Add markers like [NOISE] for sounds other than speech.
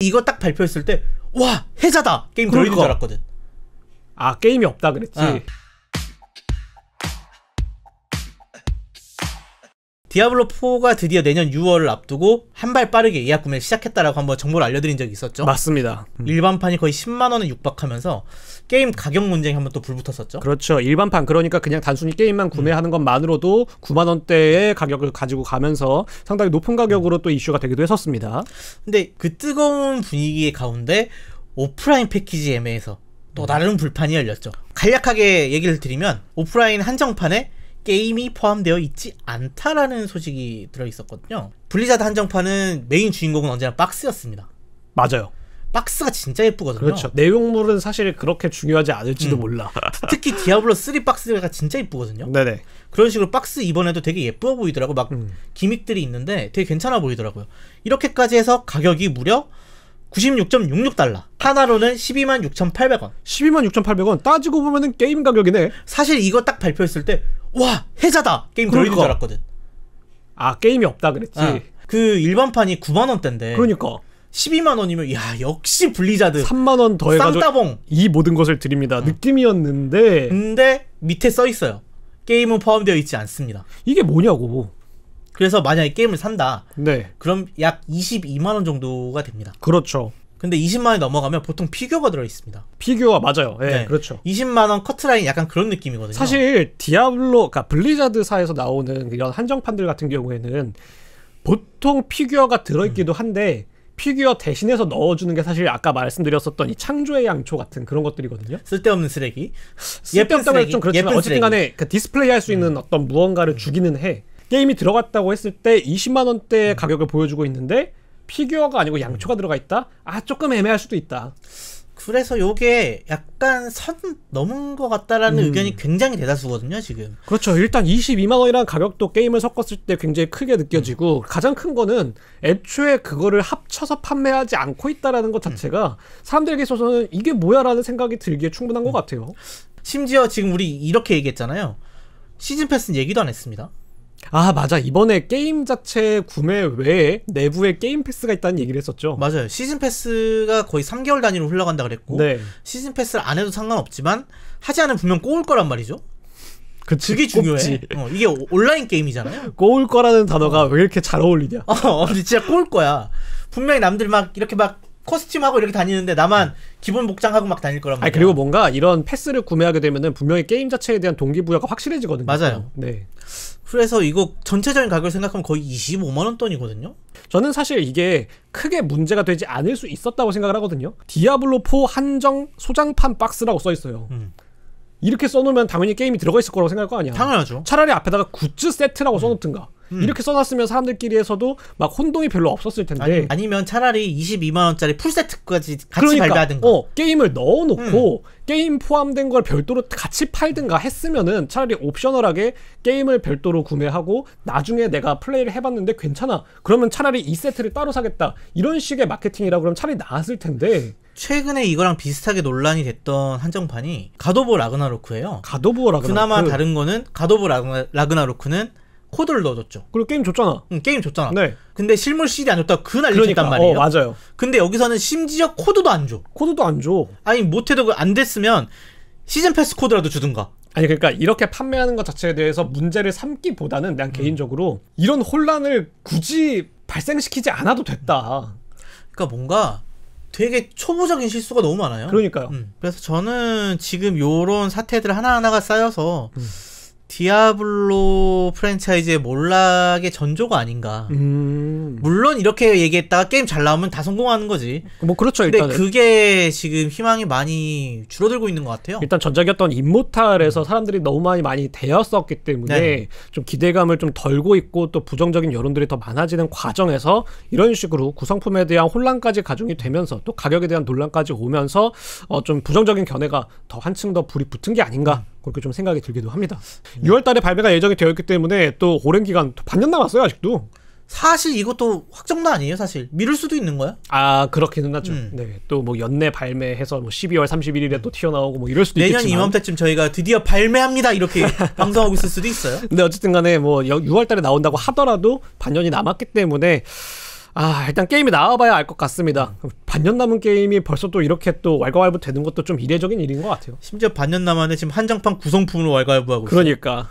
이거 딱 발표했을 때와 해자다 게임 그러니까. 들어있는 줄 알았거든 아 게임이 없다 그랬지 어. 디아블로4가 드디어 내년 6월을 앞두고 한 발 빠르게 예약 구매를 시작했다라고 한번 정보를 알려드린 적이 있었죠. 맞습니다. 음. 일반판이 거의 10만원에 육박하면서 게임 가격 문제에 한번 또 불붙었었죠. 그렇죠. 일반판 그러니까 그냥 단순히 게임만 구매하는 음. 것만으로도 9만원대의 가격을 가지고 가면서 상당히 높은 가격으로 또 이슈가 되기도 했었습니다. 근데 그 뜨거운 분위기 가운데 오프라인 패키지 애매에서또 음. 다른 불판이 열렸죠. 간략하게 얘기를 드리면 오프라인 한정판에 게임이 포함되어 있지 않다라는 소식이 들어있었거든요. 블리자드 한정판은 메인 주인공은 언제나 박스였습니다. 맞아요. 박스가 진짜 예쁘거든요. 그렇죠. 내용물은 사실 그렇게 중요하지 않을지도 음. 몰라. [LAUGHS] 특히 디아블로 3 박스가 진짜 예쁘거든요. 네네. 그런 식으로 박스 이번에도 되게 예뻐 보이더라고. 막 음. 기믹들이 있는데 되게 괜찮아 보이더라고요. 이렇게까지 해서 가격이 무려 96.66달러. 하나로는 126,800원. 126,800원. 따지고 보면은 게임 가격이네. 사실 이거 딱 발표했을 때와 해자다 게임 그러니까. 줄 알았거든. 아 게임이 없다 그랬지. 아, 그 일반판이 9만 원대인데. 그러니까. 12만 원이면 야 역시 블리자드 3만 원 더해가지고 쌍따봉 이 모든 것을 드립니다 어. 느낌이었는데 근데 밑에 써 있어요 게임은 포함되어 있지 않습니다 이게 뭐냐고 그래서 만약에 게임을 산다 네 그럼 약 22만 원 정도가 됩니다 그렇죠 근데 20만 원이 넘어가면 보통 피규어가 들어 있습니다. 피규어 맞아요. 예, 네. 그렇죠. 20만 원 커트라인 약간 그런 느낌이거든요. 사실 디아블로 그러니까 블리자드사에서 나오는 이런 한정판들 같은 경우에는 보통 피규어가 들어 있기도 음. 한데 피규어 대신해서 넣어주는 게 사실 아까 말씀드렸었던 이 창조의 양초 같은 그런 것들이거든요. 쓸데없는 쓰레기. 쓸데없다고 좀 그렇지만 어쨌든 간에 그 디스플레이 할 수 있는 음. 어떤 무언가를 음. 주기는 해. 게임이 들어갔다고 했을 때 20만 원대 음. 가격을 보여주고 있는데 피규어가 아니고 음. 양초가 들어가 있다? 아 조금 애매할 수도 있다. 그래서 요게 약간 선 넘은 것 같다라는 음. 의견이 굉장히 대다수거든요, 지금. 그렇죠. 일단 22만 원이라는 가격도 게임을 섞었을 때 굉장히 크게 느껴지고 음. 가장 큰 거는 애초에 그거를 합쳐서 판매하지 않고 있다라는 것 음. 자체가 음. 사람들에게 있어서는 이게 뭐야라는 생각이 들기에 충분한 것 음. 같아요. 심지어 지금 우리 이렇게 얘기했잖아요. 시즌 패스는 얘기도 안 했습니다. 아 맞아 이번에 게임 자체 구매 외에 내부에 게임 패스가 있다는 얘기를 했었죠 맞아요 시즌 패스가 거의 3개월 단위로 흘러간다 그랬고 네. 시즌 패스를 안 해도 상관없지만 하지 않으면 분명 꼬울 거란 말이죠 그치, 그게 중요해 어, 이게 온라인 게임이잖아요 꼬울 거라는 단어가 어. 왜 이렇게 잘 어울리냐 [LAUGHS] 어, 진짜 꼬울 거야 분명히 남들 막 이렇게 막 코스튬하고 이렇게 다니는데 나만 기본 복장하고 막 다닐 거란 말이야. 그리고 뭔가 이런 패스를 구매하게 되면은 분명히 게임 자체에 대한 동기부여가 확실해지거든요. 맞아요. 네. 그래서 이거 전체적인 가격을 생각하면 거의 25만 원 돈이거든요. 저는 사실 이게 크게 문제가 되지 않을 수 있었다고 생각을 하거든요. 디아블로 4 한정 소장판 박스라고 써 있어요. 음. 이렇게 써놓으면 당연히 게임이 들어가 있을 거라고 생각할 거 아니야. 당연하죠. 차라리 앞에다가 굿즈 세트라고 음. 써놓든가. 음. 이렇게 써놨으면 사람들끼리에서도 막 혼동이 별로 없었을 텐데 아니, 면 차라리 22만 원짜리 풀 세트까지 같이 그러니까, 발매하든가 어, 게임을 넣어놓고 음. 게임 포함된 걸 별도로 같이 팔든가 했으면은 차라리 옵셔널하게 게임을 별도로 구매하고 나중에 내가 플레이를 해봤는데 괜찮아 그러면 차라리 이 세트를 따로 사겠다 이런 식의 마케팅이라 그러면 차라리 나았을 텐데 최근에 이거랑 비슷하게 논란이 됐던 한정판이 가도보 라그나로크예요. 가도보 라그나로크. 그나마 다른 거는 가도보 라그나로크는 코드를 넣어줬죠. 그리고 게임 줬잖아. 응, 게임 줬잖아. 네. 근데 실물 CD 안줬다그 난리 그러니까, 쳤단 말이에요. 어, 맞아요. 근데 여기서는 심지어 코드도 안 줘. 코드도 안 줘. 아니 못해도 그 안 됐으면 시즌 패스 코드라도 주든가. 아니 그러니까 이렇게 판매하는 것 자체에 대해서 문제를 삼기보다는 난 음. 개인적으로 이런 혼란을 굳이 발생시키지 않아도 됐다. 그러니까 뭔가 되게 초보적인 실수가 너무 많아요. 그러니까요. 음. 그래서 저는 지금 요런 사태들 하나하나가 쌓여서 음. 디아블로 프랜차이즈의 몰락의 전조가 아닌가. 음. 물론 이렇게 얘기했다가 게임 잘 나오면 다 성공하는 거지. 뭐 그렇죠 근데 일단은. 그게 지금 희망이 많이 줄어들고 있는 것 같아요. 일단 전작이었던 인모탈에서 음. 사람들이 너무 많이 많이 되었었기 때문에 네. 좀 기대감을 좀 덜고 있고 또 부정적인 여론들이 더 많아지는 과정에서 이런 식으로 구성품에 대한 혼란까지 가중이 되면서 또 가격에 대한 논란까지 오면서 어 좀 부정적인 견해가 더 한층 더 불이 붙은 게 아닌가. 음. 그렇게 좀 생각이 들기도 합니다. 음. 6월달에 발매가 예정이 되었기 때문에 또 오랜 기간 반년 남았어요 아직도. 사실 이것도 확정도 아니에요 사실 미룰 수도 있는 거야 아 그렇기는 하죠 음. 네또 뭐 연내 발매해서 뭐 12월 31일에 또 튀어나오고 뭐 이럴 수도 있겠지 내년 이맘때쯤 저희가 드디어 발매합니다 이렇게 [LAUGHS] 방송하고 있을 수도 있어요 근데 어쨌든 간에 뭐 6월 달에 나온다고 하더라도 반년이 남았기 때문에 아 일단 게임이 나와봐야 알 것 같습니다 반년 남은 게임이 벌써 또 이렇게 또 왈가왈부 되는 것도 좀 이례적인 일인 것 같아요 심지어 반년 남았는데 지금 한정판 구성품으로 왈가왈부하고 그러니까